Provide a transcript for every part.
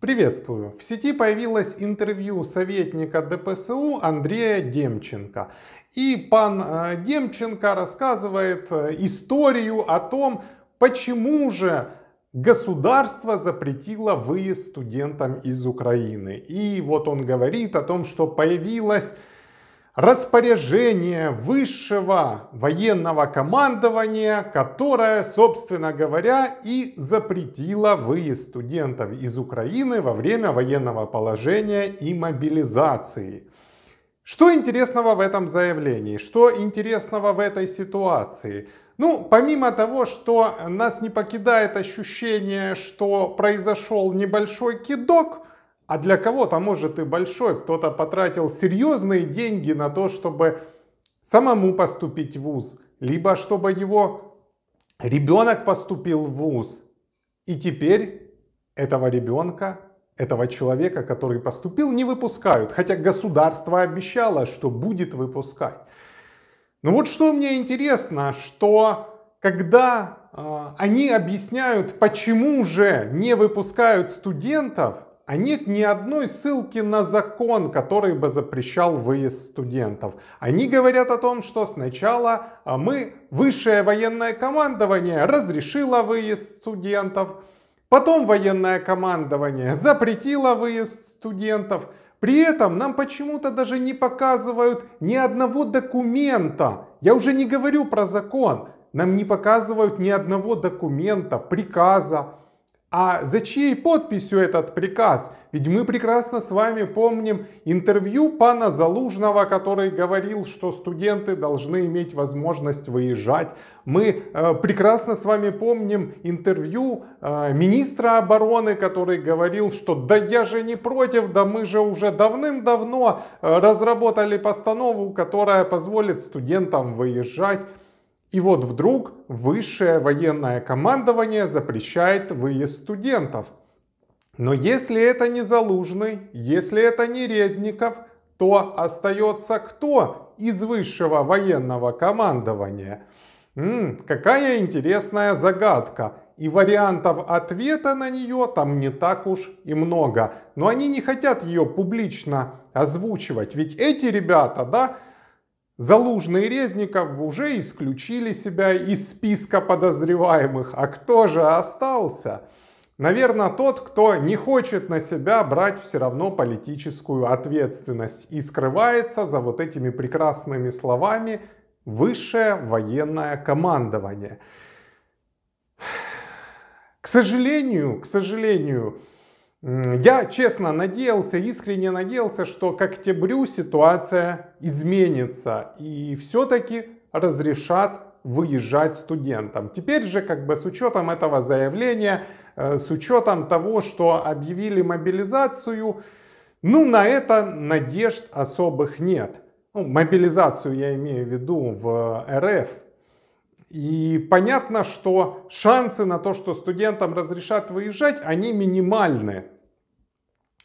Приветствую! В сети появилось интервью советника ДПСУ Андрея Демченко. И пан э, Демченко рассказывает э, историю о том, почему же государство запретило выезд студентам из Украины. И вот он говорит о том, что появилась распоряжение высшего военного командования, которое, собственно говоря, и запретило выезд студентов из Украины во время военного положения и мобилизации. Что интересного в этом заявлении? Что интересного в этой ситуации? Ну, помимо того, что нас не покидает ощущение, что произошел небольшой кидок – а для кого-то, а может, и большой. Кто-то потратил серьезные деньги на то, чтобы самому поступить в ВУЗ, либо чтобы его ребенок поступил в ВУЗ. И теперь этого ребенка, этого человека, который поступил, не выпускают. Хотя государство обещало, что будет выпускать. Но ну вот что мне интересно, что когда э, они объясняют, почему же не выпускают студентов, а нет ни одной ссылки на закон, который бы запрещал выезд студентов. Они говорят о том, что сначала а, мы, высшее военное командование, разрешило выезд студентов, потом военное командование запретило выезд студентов. При этом нам почему-то даже не показывают ни одного документа. Я уже не говорю про закон. Нам не показывают ни одного документа, приказа, а за чьей подписью этот приказ? Ведь мы прекрасно с вами помним интервью пана Залужного, который говорил, что студенты должны иметь возможность выезжать. Мы э, прекрасно с вами помним интервью э, министра обороны, который говорил, что да я же не против, да мы же уже давным-давно э, разработали постанову, которая позволит студентам выезжать. И вот вдруг высшее военное командование запрещает выезд студентов. Но если это не Залужный, если это не Резников, то остается кто из высшего военного командования? М-м, какая интересная загадка. И вариантов ответа на нее там не так уж и много. Но они не хотят ее публично озвучивать. Ведь эти ребята, да, Залужный и Резников уже исключили себя из списка подозреваемых, а кто же остался? Наверное, тот, кто не хочет на себя брать все равно политическую ответственность и скрывается за вот этими прекрасными словами «высшее военное командование». К сожалению, к сожалению, я честно надеялся, искренне надеялся, что к октябрю ситуация изменится и все-таки разрешат выезжать студентам. Теперь же, как бы с учетом этого заявления, э, с учетом того, что объявили мобилизацию, ну, на это надежд особых нет. Ну, мобилизацию я имею в виду в РФ, и понятно, что шансы на то, что студентам разрешат выезжать, они минимальны.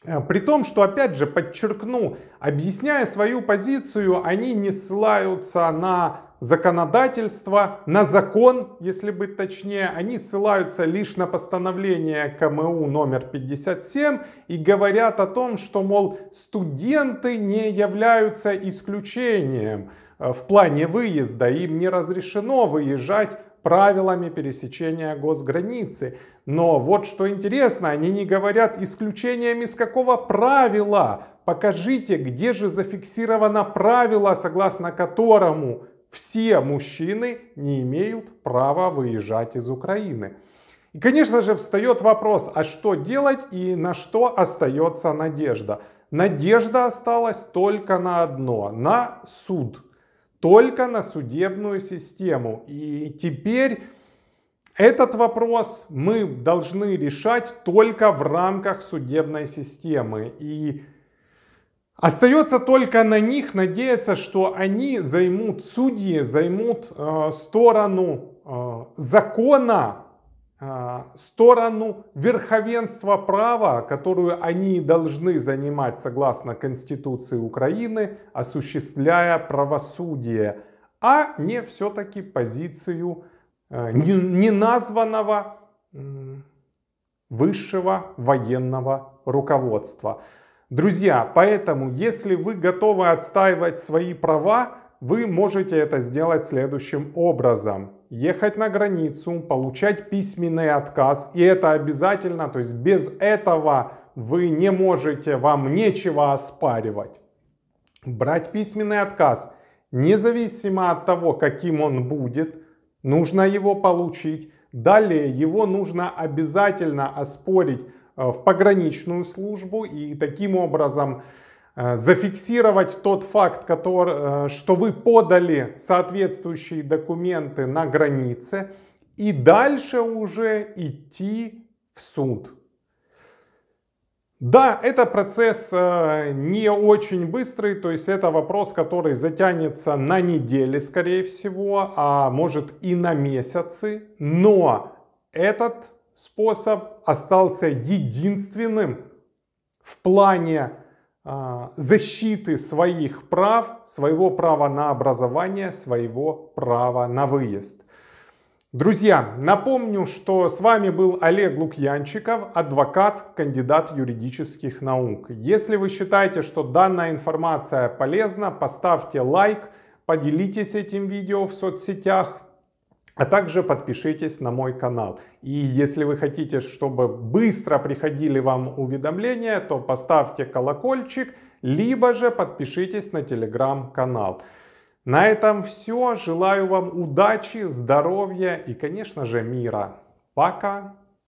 Э, при том, что, опять же, подчеркну, объясняя свою позицию, они не ссылаются на законодательство, на закон, если быть точнее, они ссылаются лишь на постановление КМУ номер 57 и говорят о том, что, мол, студенты не являются исключением. Э, в плане выезда им не разрешено выезжать правилами пересечения госграницы. Но вот что интересно, они не говорят исключениями с какого правила. Покажите, где же зафиксировано правило, согласно которому все мужчины не имеют права выезжать из Украины. И, конечно же, встает вопрос, а что делать и на что остается надежда? Надежда осталась только на одно, на суд только на судебную систему. И теперь этот вопрос мы должны решать только в рамках судебной системы. И остается только на них надеяться, что они займут, судьи займут э, сторону э, закона, Э, сторону верховенства права, которую они должны занимать согласно Конституции Украины, осуществляя правосудие, а не все-таки позицию э, неназванного высшего военного руководства. Друзья, поэтому, если вы готовы отстаивать свои права, вы можете это сделать следующим образом. Ехать на границу, получать письменный отказ, и это обязательно, то есть без этого вы не можете, вам нечего оспаривать. Брать письменный отказ, независимо от того, каким он будет, нужно его получить. Далее его нужно обязательно оспорить э, в пограничную службу и таким образом Э, зафиксировать тот факт, который, э, что вы подали соответствующие документы на границе и дальше уже идти в суд. Да, это процесс э, не очень быстрый, то есть это вопрос, который затянется на недели, скорее всего, а может и на месяцы, но этот способ остался единственным в плане а, защиты своих прав, своего права на образование, своего права на выезд. Друзья, напомню, что с вами был Олег Лукьянчиков, адвокат, кандидат юридических наук. Если вы считаете, что данная информация полезна, поставьте лайк, поделитесь этим видео в соцсетях, а также подпишитесь на мой канал. И если вы хотите, чтобы быстро приходили вам уведомления, то поставьте колокольчик, либо же подпишитесь на телеграм-канал. На этом все. Желаю вам удачи, здоровья и, конечно же, мира. Пока!